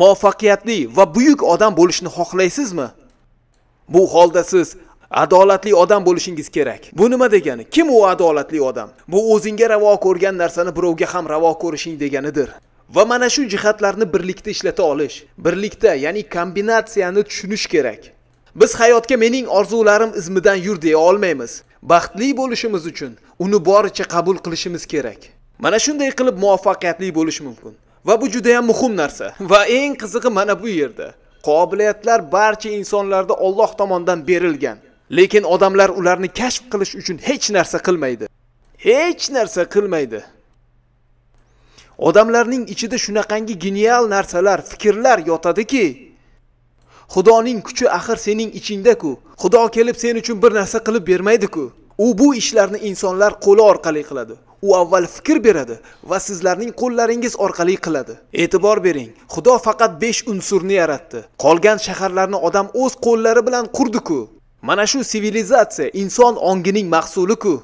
muvaffaqiyatli va buyuk odam bo'lishni xohlaysizmi bu holda siz adolatli odam bo'lishingiz kerak bu nima degani kim u adolatli odam bu o'zingga ravo ko'rgan narsani birovga ham ravo ko'rishing deganidir va mana shu jihatlarni birlikda ishlata olish birlikda ya'ni kombinatsiyani tushunish kerak biz hayotga mening orzularim izmidan yur deya olmaymiz baxtli bo'lishimiz uchun uni boricha qabul qilishimiz kerak mana shunday qilib muvaffaqiyatli bo'lish mumkin va bu juda ham muhim narsa va eng qizig'i mana bu yerda qobiliyatlar barcha insonlarda Alloh tomonidan berilgan lekin odamlar ularni kashf qilish uchun hech narsa qilmaydi hech narsa qilmaydi odamlarning ichida shunaqangi genial narsalar fikrlar yotadiki xudoning kuchi axir sening ichingda-ku xudo kelib sen uchun bir narsa qilib bermaydi-ku u bu ishlarni insonlar qo'li orqali qiladi u avval fikr beradi va sizlarning qo'llaringiz orqali qiladi e'tibor bering xudo faqat 5 unsurni yaratdi qolgan shaharlarni odam o'z qo'llari bilan qurdi-ku. mana shu sivilizatsiya inson ongining mahsuli-ku.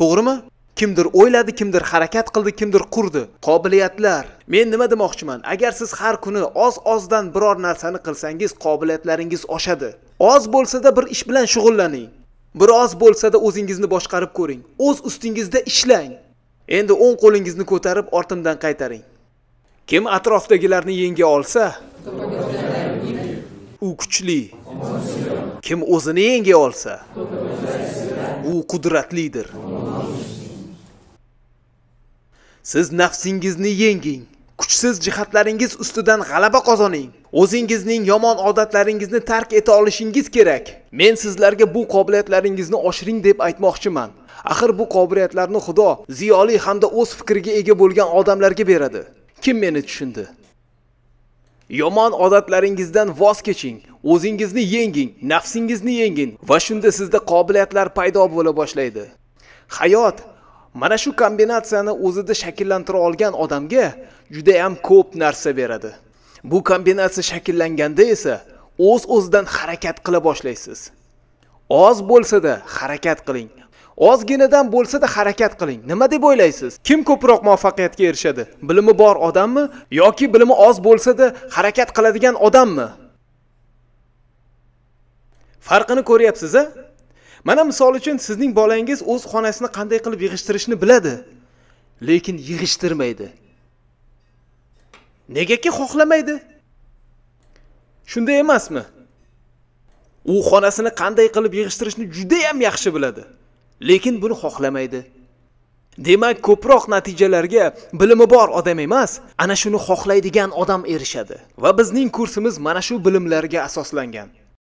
to'g'rimi kimdir o'yladi kimdir harakat qildi kimdir qurdi qobiliyatlar men nima demoqchiman agar siz har kuni oz ozdan biror narsani qilsangiz qobiliyatlaringiz oshadi oz bo'lsa-da bir ish bilan shug'ullaning biroz bo'lsa-da o'zingizni boshqarib ko'ring o'z ustingizda ishlang endi o'ng qo'lingizni ko'tarib ortimdan qaytaring kim atrofdagilarni yenga olsa u kuchli kim o'zini yenga olsa u qudratlidir siz nafsingizni yenging kuchsiz jihatlaringiz ustidan g'alaba qozoning o'zingizning yomon odatlaringizni tark eta olishingiz kerak men sizlarga bu qobiliyatlaringizni oshiring deb aytmoqchiman axir bu qobiliyatlarni xudo ziyoli hamda o'z fikriga ega bo'lgan odamlarga beradi kim meni tushundi yomon odatlaringizdan voz keching o'zingizni yenging nafsingizni yenging va shunda sizda qobiliyatlar paydo bo'la boshlaydi hayot mana shu kombinatsiyani o'zida shakllantira olgan odamga juda ham ko'p narsa beradi bu kombinatsiya shakllanganda esa o'z o'zidan harakat qila boshlaysiz oz bo'lsa-da harakat qiling ozginadan bo'lsa-da harakat qiling nima deb o'ylaysiz kim ko'proq muvaffaqiyatga erishadi bilimi bor odammi yoki bilimi oz bo'lsa-da harakat qiladigan odammi farqini ko'ryapsiz a mana misol uchun sizning bolangiz o'z xonasini qanday qilib yig'ishtirishni biladi lekin yig'ishtirmaydi negaki xohlamaydi shunday emasmi u xonasini qanday qilib yig'ishtirishni judayam yaxshi biladi lekin buni xohlamaydi demak ko'proq natijalarga bilimi bor odam emas ana shuni xohlaydigan odam erishadi va bizning kursimiz mana shu bilimlarga asoslangan